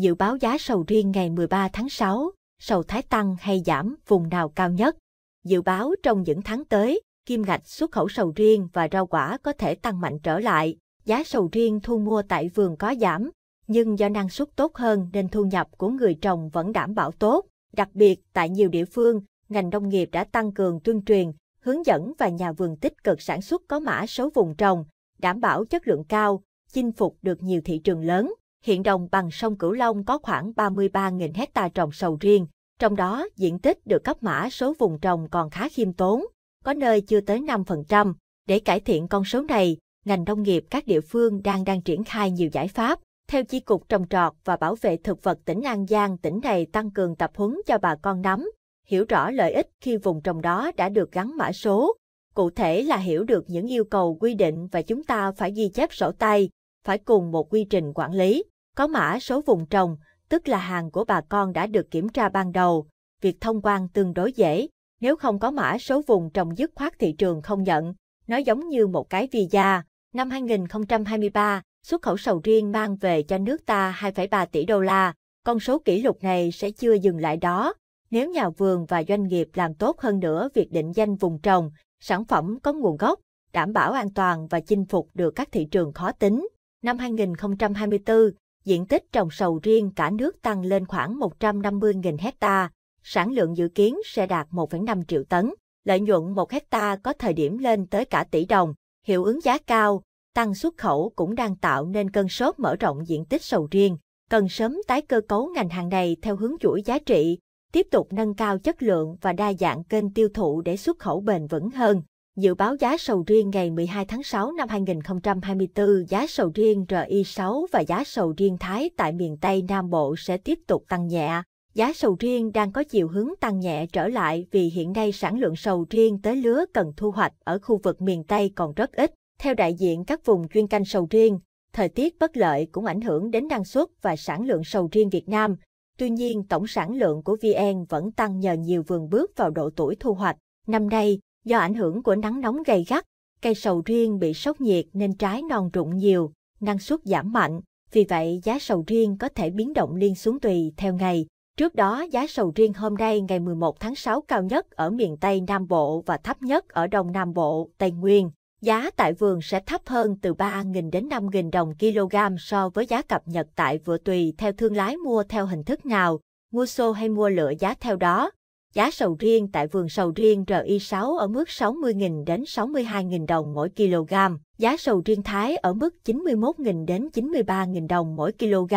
Dự báo giá sầu riêng ngày 13 tháng 6, sầu thái tăng hay giảm vùng nào cao nhất? Dự báo trong những tháng tới, kim ngạch xuất khẩu sầu riêng và rau quả có thể tăng mạnh trở lại. Giá sầu riêng thu mua tại vườn có giảm, nhưng do năng suất tốt hơn nên thu nhập của người trồng vẫn đảm bảo tốt. Đặc biệt, tại nhiều địa phương, ngành nông nghiệp đã tăng cường tuyên truyền, hướng dẫn và nhà vườn tích cực sản xuất có mã số vùng trồng, đảm bảo chất lượng cao, chinh phục được nhiều thị trường lớn hiện đồng bằng sông Cửu Long có khoảng 33.000 hecta trồng sầu riêng, trong đó diện tích được cấp mã số vùng trồng còn khá khiêm tốn, có nơi chưa tới 5%. Để cải thiện con số này, ngành nông nghiệp các địa phương đang đang triển khai nhiều giải pháp. Theo Chi cục trồng trọt và bảo vệ thực vật tỉnh An Giang, tỉnh này tăng cường tập huấn cho bà con nắm, hiểu rõ lợi ích khi vùng trồng đó đã được gắn mã số. Cụ thể là hiểu được những yêu cầu quy định và chúng ta phải ghi chép sổ tay, phải cùng một quy trình quản lý. Có mã số vùng trồng, tức là hàng của bà con đã được kiểm tra ban đầu, việc thông quan tương đối dễ, nếu không có mã số vùng trồng dứt khoát thị trường không nhận, nó giống như một cái visa. Năm 2023, xuất khẩu sầu riêng mang về cho nước ta 2,3 tỷ đô la, con số kỷ lục này sẽ chưa dừng lại đó. Nếu nhà vườn và doanh nghiệp làm tốt hơn nữa việc định danh vùng trồng, sản phẩm có nguồn gốc, đảm bảo an toàn và chinh phục được các thị trường khó tính. Năm 2024, diện tích trồng sầu riêng cả nước tăng lên khoảng 150.000 hecta, sản lượng dự kiến sẽ đạt 1,5 triệu tấn, lợi nhuận 1 hecta có thời điểm lên tới cả tỷ đồng, hiệu ứng giá cao, tăng xuất khẩu cũng đang tạo nên cơn sốt mở rộng diện tích sầu riêng, cần sớm tái cơ cấu ngành hàng này theo hướng chuỗi giá trị, tiếp tục nâng cao chất lượng và đa dạng kênh tiêu thụ để xuất khẩu bền vững hơn. Dự báo giá sầu riêng ngày 12 tháng 6 năm 2024, giá sầu riêng RI6 và giá sầu riêng Thái tại miền Tây Nam Bộ sẽ tiếp tục tăng nhẹ. Giá sầu riêng đang có chiều hướng tăng nhẹ trở lại vì hiện nay sản lượng sầu riêng tới lứa cần thu hoạch ở khu vực miền Tây còn rất ít. Theo đại diện các vùng chuyên canh sầu riêng, thời tiết bất lợi cũng ảnh hưởng đến năng suất và sản lượng sầu riêng Việt Nam. Tuy nhiên, tổng sản lượng của VN vẫn tăng nhờ nhiều vườn bước vào độ tuổi thu hoạch. Năm nay, Do ảnh hưởng của nắng nóng gay gắt, cây sầu riêng bị sốc nhiệt nên trái non rụng nhiều, năng suất giảm mạnh, vì vậy giá sầu riêng có thể biến động liên xuống tùy theo ngày. Trước đó, giá sầu riêng hôm nay ngày 11 tháng 6 cao nhất ở miền Tây Nam Bộ và thấp nhất ở Đông Nam Bộ, Tây Nguyên. Giá tại vườn sẽ thấp hơn từ 3.000 đến 5.000 đồng kg so với giá cập nhật tại vừa tùy theo thương lái mua theo hình thức nào, mua xô hay mua lựa giá theo đó. Giá sầu riêng tại vườn sầu riêng RI6 ở mức 60.000 đến 62.000 đồng mỗi kg, giá sầu riêng Thái ở mức 91.000 đến 93.000 đồng mỗi kg,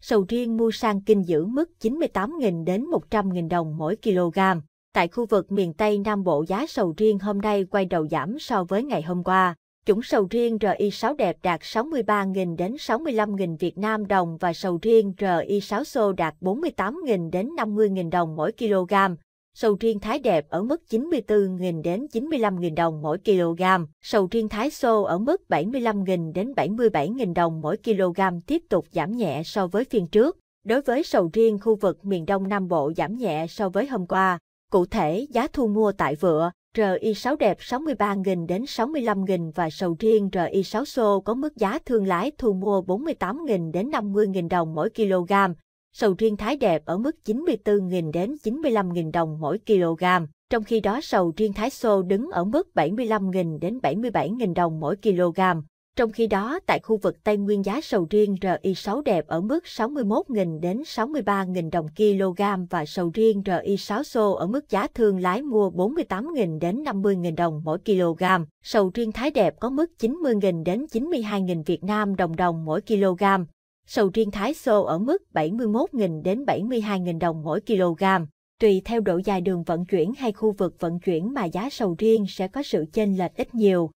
sầu riêng mua sang kinh giữ mức 98.000 đến 100.000 đồng mỗi kg. Tại khu vực miền Tây Nam Bộ giá sầu riêng hôm nay quay đầu giảm so với ngày hôm qua. Chủng sầu riêng RI6 đẹp đạt 63.000 đến 65.000 Việt Nam đồng và sầu riêng RI6 xô đạt 48.000 đến 50.000 đồng mỗi kg sầu riêng thái đẹp ở mức 94.000 đến 95.000 đồng mỗi kg, sầu riêng thái xô ở mức 75.000 đến 77.000 đồng mỗi kg tiếp tục giảm nhẹ so với phiên trước. Đối với sầu riêng khu vực miền Đông Nam Bộ giảm nhẹ so với hôm qua, cụ thể giá thu mua tại vựa RI6 đẹp 63.000 đến 65.000 và sầu riêng RI6 xô có mức giá thương lái thu mua 48.000 đến 50.000 đồng mỗi kg, sầu riêng thái đẹp ở mức 94.000 đến 95.000 đồng mỗi kg, trong khi đó sầu riêng thái xô đứng ở mức 75.000 đến 77.000 đồng mỗi kg. Trong khi đó, tại khu vực Tây Nguyên giá sầu riêng RI6 đẹp ở mức 61.000 đến 63.000 đồng kg và sầu riêng RI6 xô ở mức giá thương lái mua 48.000 đến 50.000 đồng mỗi kg. Sầu riêng Thái đẹp có mức 90.000 đến 92.000 Việt Nam đồng đồng mỗi kg sầu riêng Thái Sô ở mức 71.000 đến 72.000 đồng mỗi kg. Tùy theo độ dài đường vận chuyển hay khu vực vận chuyển mà giá sầu riêng sẽ có sự chênh lệch ít nhiều.